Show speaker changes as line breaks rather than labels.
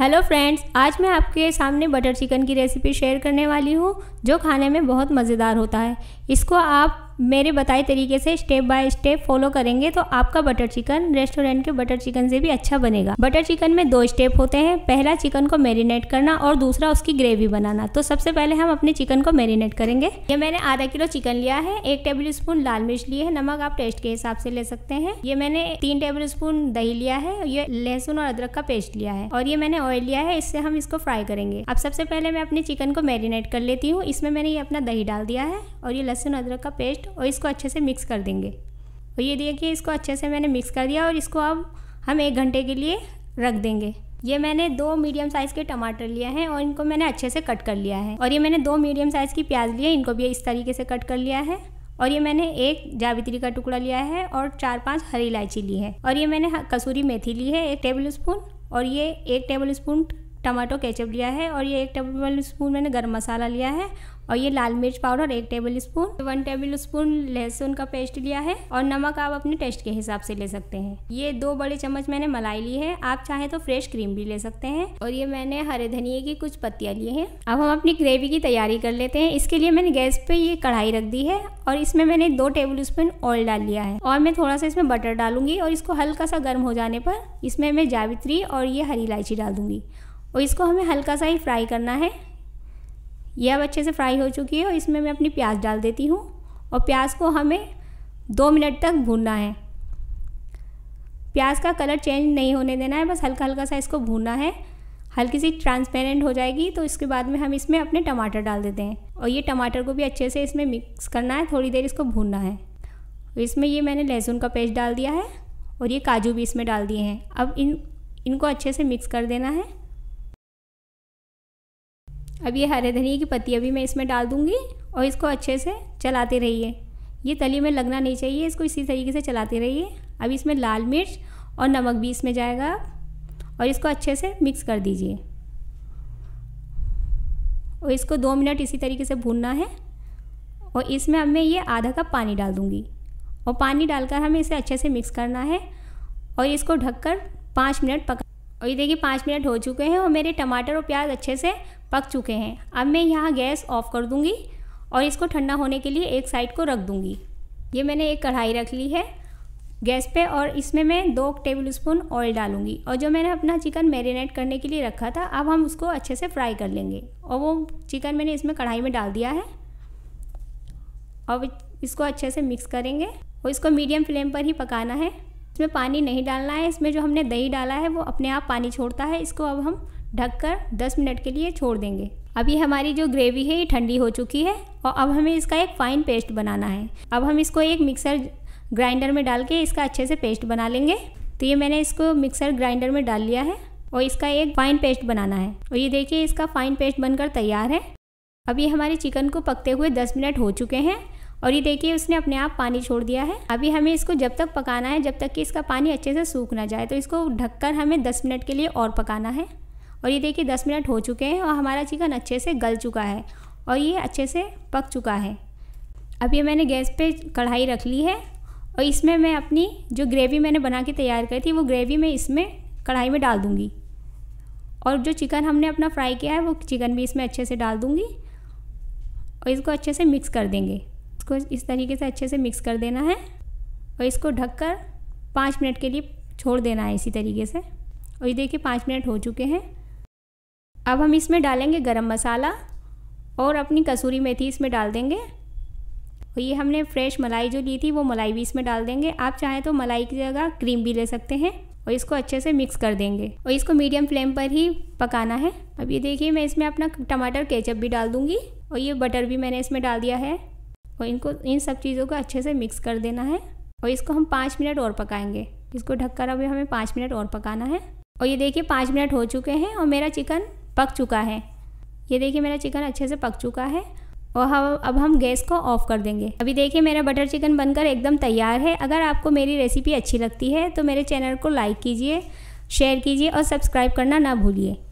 hello friends आज मैं आपके सामने बटर चिकन की रेसिपी शेयर करने वाली हूँ जो खाने में बहुत मज़ेदार होता है इसको आप मेरे बताए तरीके से स्टेप बाय स्टेप फॉलो करेंगे तो आपका बटर चिकन रेस्टोरेंट के बटर चिकन से भी अच्छा बनेगा बटर चिकन में दो स्टेप होते हैं पहला चिकन को मैरिनेट करना और दूसरा उसकी ग्रेवी बनाना तो सबसे पहले हम अपने चिकन को मैरिनेट करेंगे ये मैंने आधा किलो चिकन लिया है एक टेबल स्पून लाल मिर्च लिए है नमक आप टेस्ट के हिसाब से ले सकते हैं ये मैंने तीन टेबल स्पून दही लिया है ये लहसुन और अदरक का पेस्ट लिया है और ये मैंने ऑयल लिया है इससे हम इसको फ्राई करेंगे अब सबसे पहले मैं अपने चिकन को मैरिनेट कर लेती हूँ इसमें मैंने ये अपना दही डाल दिया है और ये लहसुन अदरक का पेस्ट और इसको अच्छे से मिक्स कर देंगे और ये देखिए इसको अच्छे से मैंने मिक्स कर दिया और इसको अब हम एक घंटे के लिए रख देंगे ये मैंने दो मीडियम साइज़ के टमाटर लिए हैं और इनको मैंने अच्छे से कट कर लिया है और ये मैंने दो मीडियम साइज़ की प्याज ली है इनको भी इस तरीके से कट कर लिया है और ये मैंने एक जावित्री का टुकड़ा लिया है और चार पांच हरी इलायची ली है और ये मैंने कसूरी मेथी ली है एक टेबल स्पून और ये एक टेबल स्पून टमाटो केचप लिया है और ये एक टेबल स्पून मैंने गर्म मसाला लिया है और ये लाल मिर्च पाउडर एक tablespoon one tablespoon लहसुन का पेस्ट लिया है और नमक आप अपने टेस्ट के हिसाब से ले सकते हैं ये दो बड़े चम्मच मैंने मलाई ली है आप चाहे तो फ्रेश क्रीम भी ले सकते हैं और ये मैंने हरे धनिए की कुछ पत्तियाँ लिए हैं अब हम अपनी ग्रेवी की तैयारी कर लेते हैं इसके लिए मैंने गैस पे ये कढ़ाई रख दी है और इसमें मैंने दो टेबल स्पून ऑयल डाल लिया है और मैं थोड़ा सा इसमें बटर डालूंगी और इसको हल्का सा गर्म हो जाने पर इसमें मैं जावित्री और ये हरी इलायची डाल दूंगी और इसको हमें हल्का सा ही फ्राई करना है यह अब अच्छे से फ्राई हो चुकी है और इसमें मैं अपनी प्याज डाल देती हूँ और प्याज को हमें दो मिनट तक भूनना है प्याज का कलर चेंज नहीं होने देना है बस हल्का हल्का सा इसको भूनना है हल्की सी ट्रांसपेरेंट हो जाएगी तो इसके बाद में हम इसमें अपने टमाटर डाल देते हैं और ये टमाटर को भी अच्छे से इसमें मिक्स करना है थोड़ी देर इसको भूनना है इसमें ये मैंने लहसुन का पेस्ट डाल दिया है और ये काजू भी इसमें डाल दिए हैं अब इन इनको अच्छे से मिक्स कर देना है अब ये हरे धनिए की पत्ती अभी मैं इसमें डाल दूँगी और इसको अच्छे से चलाते रहिए ये तली में लगना नहीं चाहिए इसको इसी तरीके से चलाते रहिए अब इसमें लाल मिर्च और नमक भी इसमें जाएगा और इसको अच्छे से मिक्स कर दीजिए और इसको दो मिनट इसी तरीके से भूनना है और इसमें अब मैं ये आधा कप पानी डाल दूँगी और पानी डालकर हमें इसे अच्छे से मिक्स करना है और इसको ढककर पाँच मिनट पका और ये देखिए पाँच मिनट हो चुके हैं और मेरे टमाटर और प्याज अच्छे से पक चुके हैं अब मैं यहाँ गैस ऑफ़ कर दूँगी और इसको ठंडा होने के लिए एक साइड को रख दूँगी ये मैंने एक कढ़ाई रख ली है गैस पे और इसमें मैं दो टेबल स्पून ऑयल डालूंगी और जो मैंने अपना चिकन मैरिनेट करने के लिए रखा था अब हम उसको अच्छे से फ्राई कर लेंगे और वो चिकन मैंने इसमें कढ़ाई में डाल दिया है और इसको अच्छे से मिक्स करेंगे और इसको मीडियम फ्लेम पर ही पकाना है इसमें पानी नहीं डालना है इसमें जो हमने दही डाला है वो अपने आप पानी छोड़ता है इसको अब हम ढककर 10 मिनट के लिए छोड़ देंगे अब ये हमारी जो ग्रेवी है ये ठंडी हो चुकी है और अब हमें इसका एक फ़ाइन पेस्ट बनाना है अब हम इसको एक मिक्सर ग्राइंडर में डाल के इसका अच्छे से पेस्ट बना लेंगे तो ये मैंने इसको मिक्सर ग्राइंडर में डाल लिया है और इसका एक फाइन पेस्ट बनाना है और ये देखिए इसका फाइन पेस्ट बनकर तैयार है अब ये हमारे चिकन को पकते हुए 10 मिनट हो चुके हैं और ये देखिए उसने अपने आप पानी छोड़ दिया है अभी हमें इसको जब तक पकाना है जब तक कि इसका पानी अच्छे से सूख ना जाए तो इसको ढककर हमें दस मिनट के लिए और पकाना है और ये देखिए दस मिनट हो चुके हैं और हमारा चिकन अच्छे से गल चुका है और ये अच्छे से पक चुका है अभी मैंने गैस पर कढ़ाई रख ली है और इसमें मैं अपनी जो ग्रेवी मैंने बना के तैयार करी थी वो ग्रेवी मैं इसमें कढ़ाई में डाल दूँगी और जो चिकन हमने अपना फ्राई किया है वो चिकन भी इसमें अच्छे से डाल दूँगी और इसको अच्छे से मिक्स कर देंगे इसको इस तरीके से अच्छे से मिक्स कर देना है और इसको ढककर पाँच मिनट के लिए छोड़ देना है इसी तरीके से और ये देखिए पाँच मिनट हो चुके हैं अब हम इसमें डालेंगे गरम मसाला और अपनी कसूरी मेथी इसमें डाल देंगे और ये हमने फ्रेश मलाई जो ली थी वो मलाई भी इसमें डाल देंगे आप चाहें तो मलाई की जगह क्रीम भी ले सकते हैं और इसको अच्छे से मिक्स कर देंगे और इसको मीडियम फ्लेम पर ही पकाना है अब ये देखिए मैं इसमें अपना टमाटर केचप भी डाल दूँगी और ये बटर भी मैंने इसमें डाल दिया है और इनको इन सब चीज़ों को अच्छे से मिक्स कर देना है और इसको हम पाँच मिनट और पकाएंगे इसको ढककर अभी हमें पाँच मिनट और पकाना है और ये देखिए पाँच मिनट हो चुके हैं और मेरा चिकन पक चुका है ये देखिए मेरा चिकन अच्छे से पक चुका है और हम अब हम गैस को ऑफ कर देंगे अभी देखिए मेरा बटर चिकन बनकर एकदम तैयार है अगर आपको मेरी रेसिपी अच्छी लगती है तो मेरे चैनल को लाइक कीजिए शेयर कीजिए और सब्सक्राइब करना ना भूलिए